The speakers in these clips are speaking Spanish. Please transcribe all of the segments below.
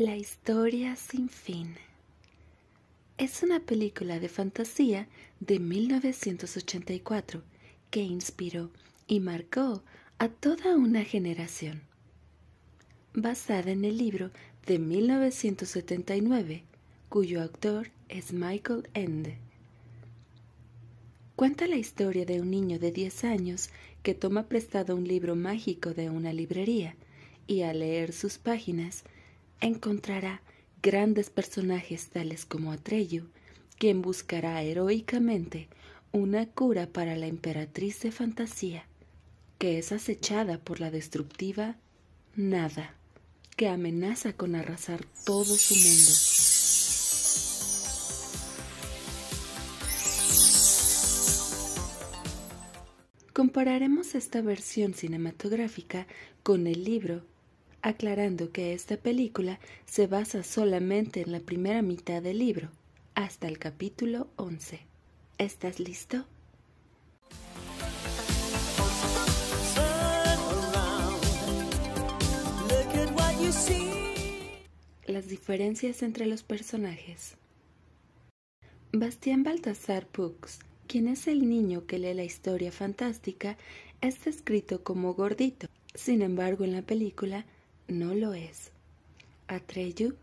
La historia sin fin. Es una película de fantasía de 1984 que inspiró y marcó a toda una generación. Basada en el libro de 1979, cuyo autor es Michael Ende. Cuenta la historia de un niño de 10 años que toma prestado un libro mágico de una librería y al leer sus páginas encontrará grandes personajes tales como Atreyu, quien buscará heroicamente una cura para la emperatriz de fantasía, que es acechada por la destructiva nada, que amenaza con arrasar todo su mundo. Compararemos esta versión cinematográfica con el libro aclarando que esta película se basa solamente en la primera mitad del libro, hasta el capítulo 11. ¿Estás listo? Las diferencias entre los personajes. Bastián Baltasar Books, quien es el niño que lee la historia fantástica, es descrito como gordito. Sin embargo, en la película no lo es. Atreyu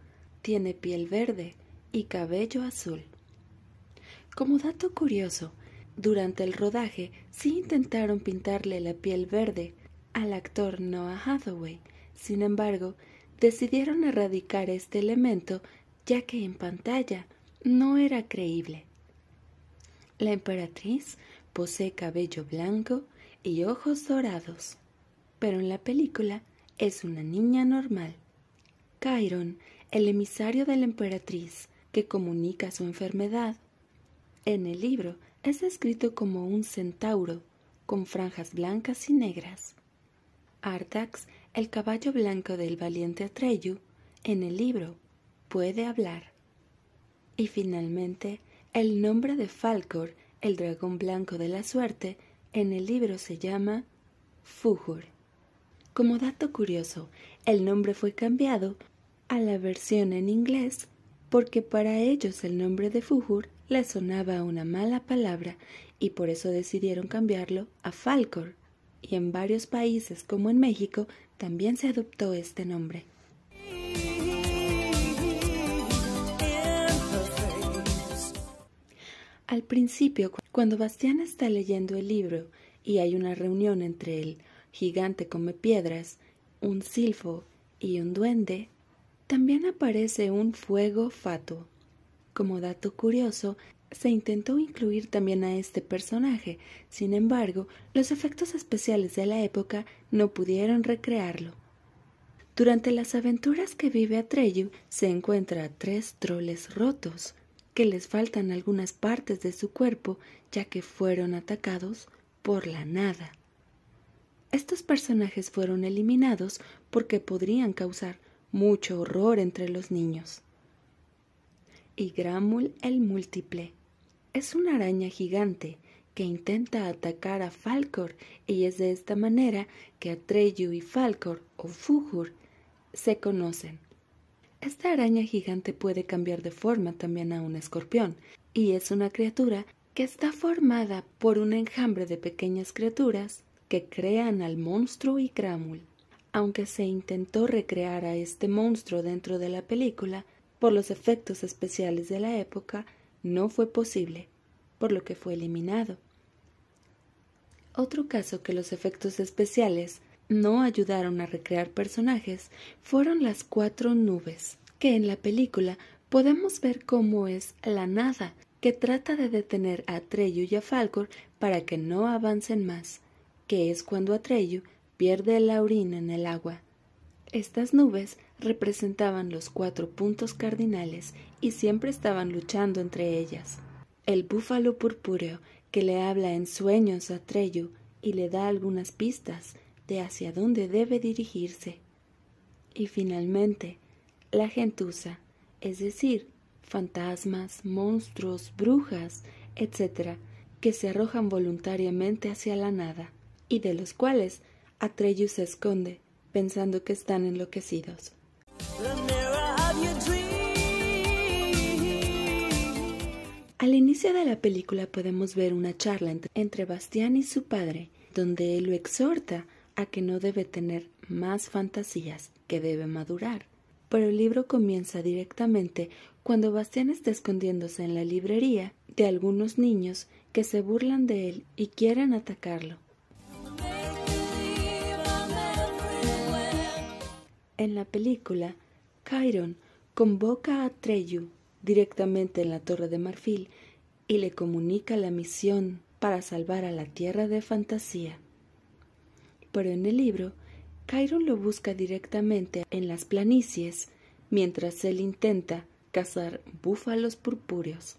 tiene piel verde y cabello azul. Como dato curioso, durante el rodaje sí intentaron pintarle la piel verde al actor Noah Hathaway. Sin embargo, decidieron erradicar este elemento ya que en pantalla no era creíble. La emperatriz posee cabello blanco y ojos dorados, pero en la película es una niña normal. Chiron, el emisario de la emperatriz, que comunica su enfermedad. En el libro es descrito como un centauro, con franjas blancas y negras. Artax, el caballo blanco del valiente Atreyu, en el libro puede hablar. Y finalmente, el nombre de Falcor, el dragón blanco de la suerte, en el libro se llama Fujur. Como dato curioso, el nombre fue cambiado a la versión en inglés porque para ellos el nombre de Fujur le sonaba una mala palabra y por eso decidieron cambiarlo a Falcor. Y en varios países como en México también se adoptó este nombre. Al principio, cuando Bastián está leyendo el libro y hay una reunión entre él, Gigante Come Piedras, un silfo y un duende, también aparece un fuego fato. Como dato curioso, se intentó incluir también a este personaje, sin embargo, los efectos especiales de la época no pudieron recrearlo. Durante las aventuras que vive Atreyu, se encuentra a tres troles rotos, que les faltan algunas partes de su cuerpo ya que fueron atacados por la nada. Estos personajes fueron eliminados porque podrían causar mucho horror entre los niños. Y Gramul el Múltiple es una araña gigante que intenta atacar a Falcor y es de esta manera que Atreyu y Falcor o Fujur se conocen. Esta araña gigante puede cambiar de forma también a un escorpión y es una criatura que está formada por un enjambre de pequeñas criaturas crean al monstruo y Grammul. Aunque se intentó recrear a este monstruo dentro de la película, por los efectos especiales de la época, no fue posible, por lo que fue eliminado. Otro caso que los efectos especiales no ayudaron a recrear personajes fueron las cuatro nubes, que en la película podemos ver cómo es la nada que trata de detener a Trello y a Falcor para que no avancen más, que es cuando Atreyu pierde la orina en el agua. Estas nubes representaban los cuatro puntos cardinales y siempre estaban luchando entre ellas. El búfalo purpúreo que le habla en sueños a Treyu y le da algunas pistas de hacia dónde debe dirigirse. Y finalmente, la gentuza, es decir, fantasmas, monstruos, brujas, etc., que se arrojan voluntariamente hacia la nada y de los cuales Atreyu se esconde, pensando que están enloquecidos. Al inicio de la película podemos ver una charla entre, entre Bastián y su padre, donde él lo exhorta a que no debe tener más fantasías, que debe madurar. Pero el libro comienza directamente cuando Bastián está escondiéndose en la librería de algunos niños que se burlan de él y quieren atacarlo. En la película, Chiron convoca a Treyu directamente en la Torre de Marfil y le comunica la misión para salvar a la Tierra de Fantasía. Pero en el libro, Chiron lo busca directamente en las planicies mientras él intenta cazar búfalos purpúreos.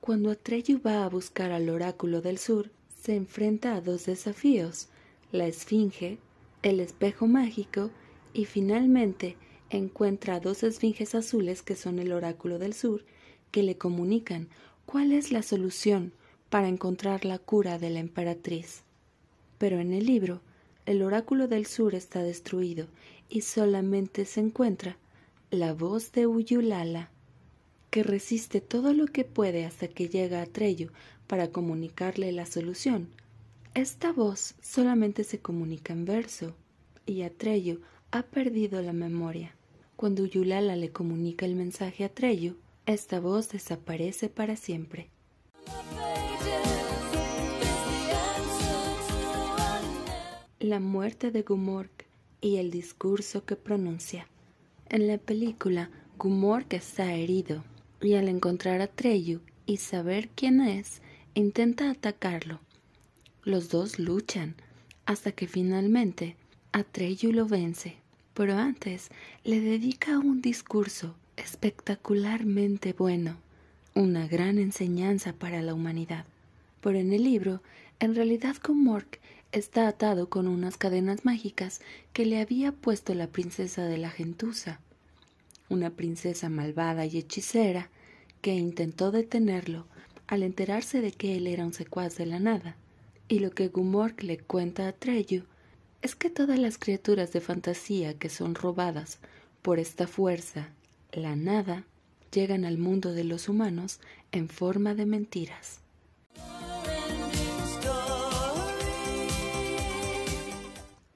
Cuando Atreyu va a buscar al oráculo del sur, se enfrenta a dos desafíos, la esfinge, el espejo mágico y finalmente encuentra a dos esfinges azules que son el oráculo del sur, que le comunican cuál es la solución para encontrar la cura de la emperatriz. Pero en el libro, el oráculo del sur está destruido y solamente se encuentra la voz de Uyulala, que resiste todo lo que puede hasta que llega a Trello para comunicarle la solución. Esta voz solamente se comunica en verso, y Atreyu ha perdido la memoria. Cuando Yulala le comunica el mensaje a Atreyu, esta voz desaparece para siempre. La muerte de Gumork y el discurso que pronuncia. En la película, Gumork está herido, y al encontrar a Treyu y saber quién es, intenta atacarlo. Los dos luchan hasta que finalmente Atreyu lo vence, pero antes le dedica un discurso espectacularmente bueno, una gran enseñanza para la humanidad. Pero en el libro, en realidad mork está atado con unas cadenas mágicas que le había puesto la princesa de la gentuza, una princesa malvada y hechicera que intentó detenerlo al enterarse de que él era un secuaz de la nada. Y lo que Gumork le cuenta a Treyu es que todas las criaturas de fantasía que son robadas por esta fuerza, la nada, llegan al mundo de los humanos en forma de mentiras.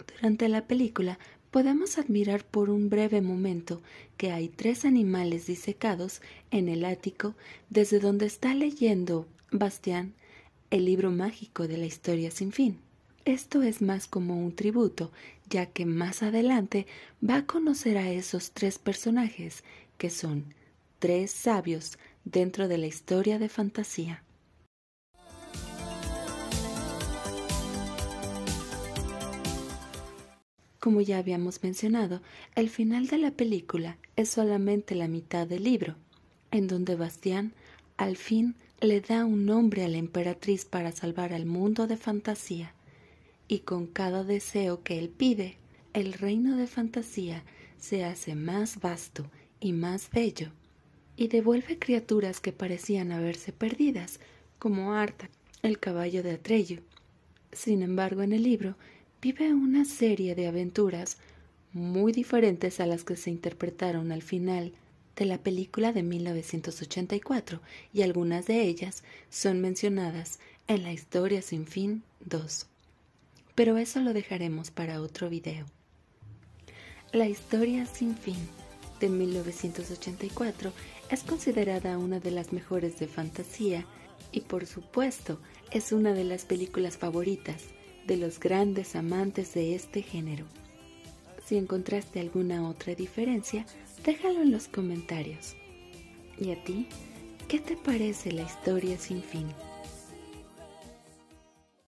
Durante la película podemos admirar por un breve momento que hay tres animales disecados en el ático desde donde está leyendo Bastián el libro mágico de la historia sin fin. Esto es más como un tributo, ya que más adelante va a conocer a esos tres personajes que son tres sabios dentro de la historia de fantasía. Como ya habíamos mencionado, el final de la película es solamente la mitad del libro, en donde Bastián al fin le da un nombre a la emperatriz para salvar al mundo de fantasía, y con cada deseo que él pide, el reino de fantasía se hace más vasto y más bello, y devuelve criaturas que parecían haberse perdidas, como Arta, el caballo de Atreyu. Sin embargo, en el libro, vive una serie de aventuras muy diferentes a las que se interpretaron al final de la película de 1984 y algunas de ellas son mencionadas en la historia sin fin 2. Pero eso lo dejaremos para otro video. La historia sin fin de 1984 es considerada una de las mejores de fantasía y por supuesto es una de las películas favoritas de los grandes amantes de este género. Si encontraste alguna otra diferencia, déjalo en los comentarios. ¿Y a ti? ¿Qué te parece la historia sin fin?